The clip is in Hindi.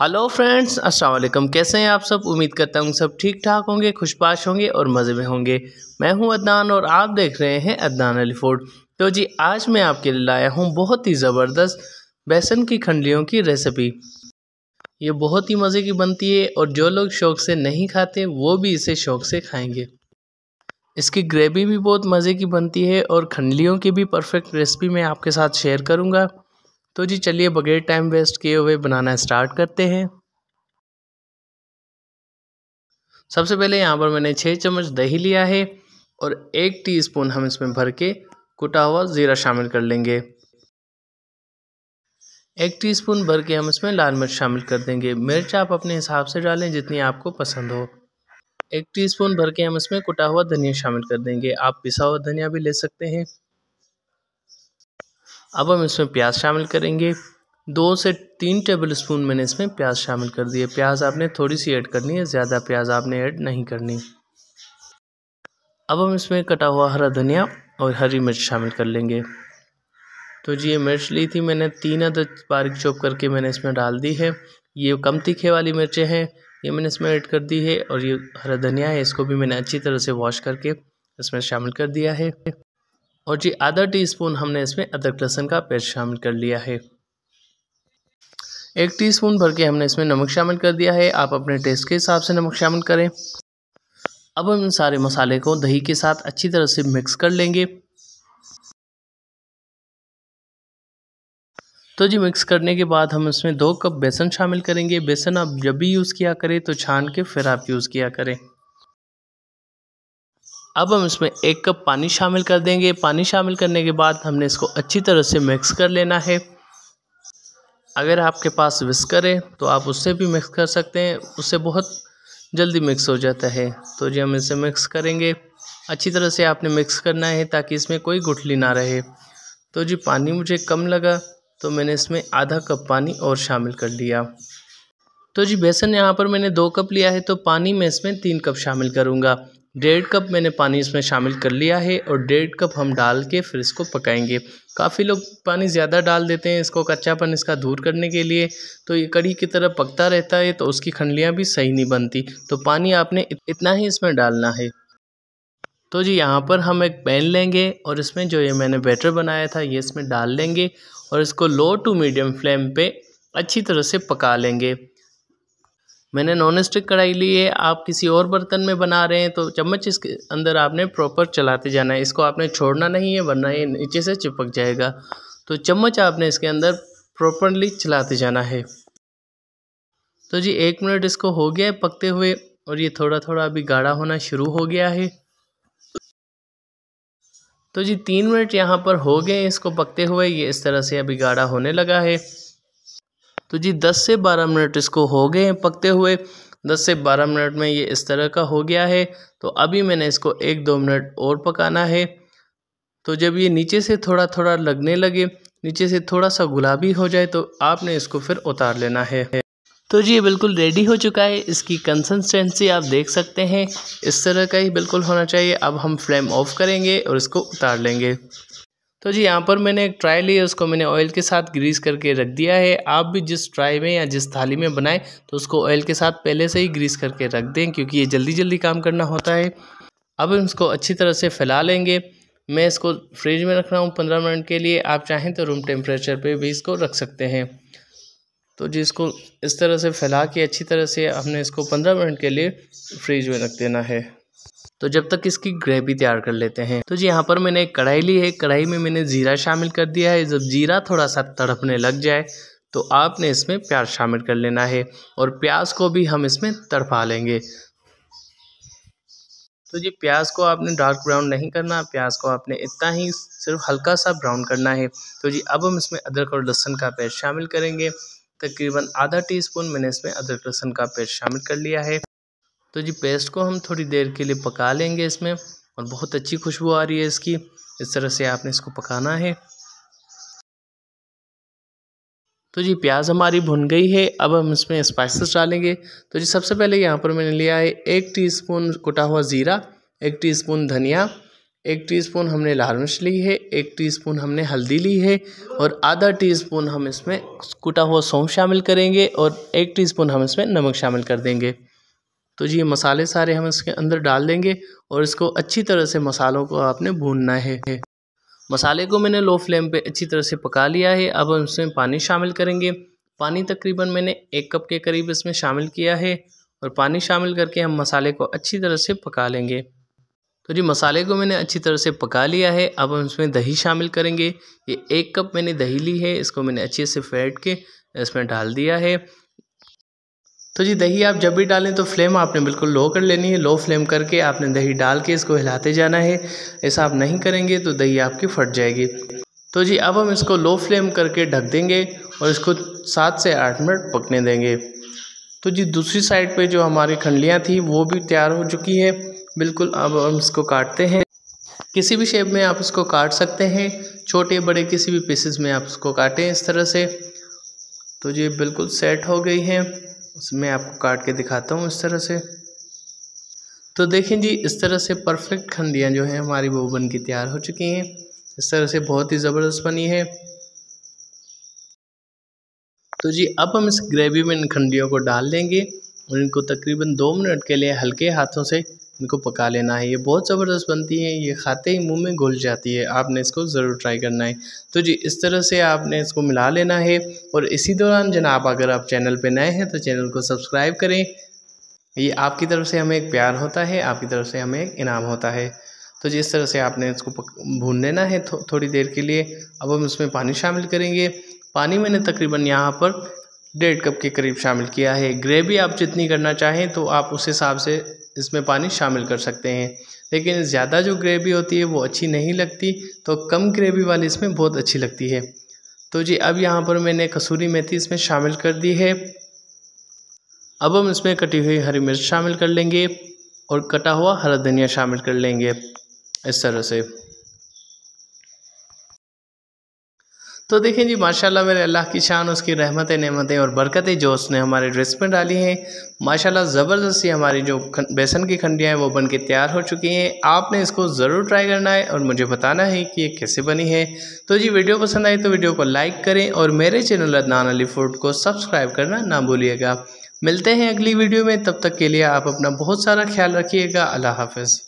हेलो फ्रेंड्स अस्सलाम वालेकुम कैसे हैं आप सब उम्मीद करता हूँ सब ठीक ठाक होंगे खुशपाश होंगे और मज़े में होंगे मैं हूं अदनान और आप देख रहे हैं अदनान अली फूड तो जी आज मैं आपके लिए लाया हूं बहुत ही ज़बरदस्त बेसन की खंडलियों की रेसिपी ये बहुत ही मज़े की बनती है और जो लोग शौक़ से नहीं खाते वो भी इसे शौक़ से खाएँगे इसकी ग्रेवी भी बहुत मज़े की बनती है और खंडलियों की भी परफेक्ट रेसिपी मैं आपके साथ शेयर करूँगा तो जी चलिए बगैर टाइम वेस्ट किए हुए बनाना स्टार्ट करते हैं सबसे पहले यहाँ पर मैंने छः चम्मच दही लिया है और एक टीस्पून हम इसमें भर के कुटा हुआ ज़ीरा शामिल कर लेंगे एक टीस्पून भर के हम इसमें लाल मिर्च शामिल कर देंगे मिर्च आप अपने हिसाब से डालें जितनी आपको पसंद हो एक टीस्पून भर के हम इसमें कुटा हुआ धनिया शामिल कर देंगे आप पिसा हुआ धनिया भी ले सकते हैं अब हम इसमें प्याज शामिल करेंगे दो से तीन टेबल स्पून मैंने इसमें प्याज शामिल कर दिए प्याज आपने थोड़ी सी ऐड करनी है ज़्यादा प्याज आपने ऐड नहीं करनी अब हम इसमें कटा हुआ हरा धनिया और हरी मिर्च शामिल कर लेंगे तो जी ये मिर्च ली थी मैंने तीन अद बारीक चॉप करके मैंने इसमें डाल दी है ये कम तीखे वाली मिर्चें हैं ये मैंने इसमें ऐड कर दी है और ये हरा धनिया है इसको भी मैंने अच्छी तरह से वॉश करके इसमें शामिल कर दिया है और जी आधा टीस्पून हमने इसमें अदरक लहसुन का पेस्ट शामिल कर लिया है एक टीस्पून भर के हमने इसमें नमक शामिल कर दिया है आप अपने टेस्ट के हिसाब से नमक शामिल करें अब हम इन सारे मसाले को दही के साथ अच्छी तरह से मिक्स कर लेंगे तो जी मिक्स करने के बाद हम इसमें दो कप बेसन शामिल करेंगे बेसन आप जब भी यूज़ किया करें तो छान के फिर आप यूज़ किया करें अब हम इसमें एक कप पानी शामिल कर देंगे पानी शामिल करने के बाद हमने इसको अच्छी तरह से मिक्स कर लेना है अगर आपके पास विस्कर है तो आप उससे भी मिक्स कर सकते हैं उससे बहुत जल्दी मिक्स हो जाता है तो जी हम इसे मिक्स करेंगे अच्छी तरह से आपने मिक्स करना है ताकि इसमें कोई गुठली ना रहे तो जी पानी मुझे कम लगा तो मैंने इसमें आधा कप पानी और शामिल कर लिया तो जी बेसन यहाँ पर मैंने दो कप लिया है तो पानी मैं इसमें तीन कप शामिल करूँगा डेढ़ कप मैंने पानी इसमें शामिल कर लिया है और डेढ़ कप हम डाल के फिर इसको पकाएंगे काफ़ी लोग पानी ज़्यादा डाल देते हैं इसको कच्चापन इसका दूर करने के लिए तो ये कड़ी की तरह पकता रहता है तो उसकी खंडलियाँ भी सही नहीं बनती तो पानी आपने इतना ही इसमें डालना है तो जी यहाँ पर हम एक पैन लेंगे और इसमें जो ये मैंने बैटर बनाया था ये इसमें डाल लेंगे और इसको लो टू मीडियम फ्लेम पर अच्छी तरह से पका लेंगे मैंने नॉन स्टिक कढ़ाई ली है आप किसी और बर्तन में बना रहे हैं तो चम्मच इसके अंदर आपने प्रॉपर चलाते जाना है इसको आपने छोड़ना नहीं है वरना ये नीचे से चिपक जाएगा तो चम्मच आपने इसके अंदर प्रॉपरली चलाते जाना है तो जी एक मिनट इसको हो गया है पकते हुए और ये थोड़ा थोड़ा अभी गाढ़ा होना शुरू हो गया है तो जी तीन मिनट यहाँ पर हो गए इसको पकते हुए ये इस तरह से अभी गाढ़ा होने लगा है तो जी दस से बारह मिनट इसको हो गए हैं पकते हुए दस से बारह मिनट में ये इस तरह का हो गया है तो अभी मैंने इसको एक दो मिनट और पकाना है तो जब ये नीचे से थोड़ा थोड़ा लगने लगे नीचे से थोड़ा सा गुलाबी हो जाए तो आपने इसको फिर उतार लेना है तो जी ये बिल्कुल रेडी हो चुका है इसकी कंसिस्टेंसी आप देख सकते हैं इस तरह का ही बिल्कुल होना चाहिए अब हम फ्लेम ऑफ करेंगे और इसको उतार लेंगे तो जी यहाँ पर मैंने एक ट्राई ली है उसको मैंने ऑयल के साथ ग्रीस करके रख दिया है आप भी जिस ट्राई में या जिस थाली में बनाएं तो उसको ऑयल के साथ पहले से ही ग्रीस करके रख दें क्योंकि ये जल्दी जल्दी काम करना होता है अब हम इसको अच्छी तरह से फैला लेंगे मैं इसको फ्रिज में रख रहा हूँ पंद्रह मिनट के लिए आप चाहें तो रूम टेम्परेचर पर भी इसको रख सकते हैं तो जी इसको इस तरह से फैला के अच्छी तरह से हमने इसको पंद्रह मिनट के लिए फ्रिज में रख देना है तो जब तक इसकी ग्रेवी तैयार कर लेते हैं तो जी यहाँ पर मैंने एक कढ़ाई ली है कढ़ाई में मैंने ज़ीरा शामिल कर दिया है जब ज़ीरा थोड़ा सा तड़पने लग जाए तो आपने इसमें प्याज शामिल कर लेना है और प्याज को भी हम इसमें तड़पा लेंगे तो जी प्याज को आपने डार्क ब्राउन नहीं करना प्याज को आपने इतना ही सिर्फ हल्का सा ब्राउन करना है तो जी अब हम इसमें अदरक और लहसुन का पेस्ट शामिल करेंगे तकरीबन आधा टीस्पून मैंने इसमें अदरक लहसुन का पेस्ट शामिल कर लिया है तो जी पेस्ट को हम थोड़ी देर के लिए पका लेंगे इसमें और बहुत अच्छी खुशबू आ रही है इसकी इस तरह से आपने इसको पकाना है तो जी प्याज हमारी भुन गई है अब हम इसमें स्पाइसेस डालेंगे तो जी सबसे पहले यहाँ पर मैंने लिया है एक टीस्पून कुटा हुआ ज़ीरा एक टीस्पून धनिया एक टीस्पून हमने लाल मिर्च ली है एक टीस्पून हमने हल्दी ली है और आधा टीस्पून हम इसमें कुटा हुआ सौंफ शामिल करेंगे और एक टीस्पून हम इसमें नमक शामिल कर देंगे तो जी ये मसाले सारे हम इसके अंदर डाल देंगे और इसको अच्छी तरह से मसालों को आपने भूनना है मसाले को मैंने लो फ्लेम पे अच्छी तरह से पका लिया है अब हम इसमें पानी शामिल करेंगे पानी तकरीबन मैंने एक कप के करीब इसमें शामिल किया है और पानी शामिल करके हम मसाले को अच्छी तरह से पका लेंगे तो जी मसाले को मैंने अच्छी तरह से पका लिया है अब हम इसमें दही शामिल करेंगे ये एक कप मैंने दही ली है इसको मैंने अच्छे से फेंट के इसमें डाल दिया है तो जी दही आप जब भी डालें तो फ्लेम आपने बिल्कुल लो कर लेनी है लो फ्लेम करके आपने दही डाल के इसको हिलाते जाना है ऐसा आप नहीं करेंगे तो दही आपकी फट जाएगी तो जी अब हम इसको लो फ्लेम करके ढक देंगे और इसको सात से आठ मिनट पकने देंगे तो जी दूसरी साइड पे जो हमारी खंडलियाँ थी वो भी तैयार हो चुकी है बिल्कुल अब हम इसको काटते हैं किसी भी शेप में आप इसको काट सकते हैं छोटे बड़े किसी भी पीसेस में आप इसको काटें इस तरह से तो जी बिल्कुल सेट हो गई हैं उसमें आपको काट के दिखाता हूँ इस तरह से तो देखें जी इस तरह से परफेक्ट खंडियाँ जो हैं हमारी वो बन के तैयार हो चुकी हैं इस तरह से बहुत ही ज़बरदस्त बनी है तो जी अब हम इस ग्रेवी में इन खंडियों को डाल लेंगे और इनको तकरीबन दो मिनट के लिए हल्के हाथों से इनको पका लेना है ये बहुत ज़बरदस्त बनती है ये खाते ही मुंह में घुल जाती है आपने इसको ज़रूर ट्राई करना है तो जी इस तरह से आपने इसको मिला लेना है और इसी दौरान जनाब अगर आप चैनल पर नए हैं तो चैनल को सब्सक्राइब करें ये आपकी तरफ से हमें एक प्यार होता है आपकी तरफ से हमें एक इनाम होता है तो जिस तरह से आपने इसको भून लेना है थो, थोड़ी देर के लिए अब हम इसमें पानी शामिल करेंगे पानी मैंने तकरीबन यहाँ पर डेढ़ कप के करीब शामिल किया है ग्रेवी आप जितनी करना चाहें तो आप उस हिसाब से इसमें पानी शामिल कर सकते हैं लेकिन ज़्यादा जो ग्रेवी होती है वो अच्छी नहीं लगती तो कम ग्रेवी वाली इसमें बहुत अच्छी लगती है तो जी अब यहाँ पर मैंने कसूरी मेथी इसमें शामिल कर दी है अब हम इसमें कटी हुई हरी मिर्च शामिल कर लेंगे और कटा हुआ हरा धनिया शामिल कर लेंगे इस तरह से तो देखें जी माशाल्लाह मेरे अल्लाह की शान उसकी रहमत नमतें और बरकतें जो उसने हमारे ड्रेस में डाली हैं माशाल्लाह ज़बरदस्ती हमारी जो बेसन की खंडियाँ हैं वो बन के तैयार हो चुकी हैं आपने इसको ज़रूर ट्राई करना है और मुझे बताना है कि ये कैसे बनी है तो जी वीडियो पसंद आई तो वीडियो को लाइक करें और मेरे चैनल अदनान अली फूड को सब्सक्राइब करना ना भूलिएगा मिलते हैं अगली वीडियो में तब तक के लिए आप अपना बहुत सारा ख्याल रखिएगा अल्लाह हाफिज़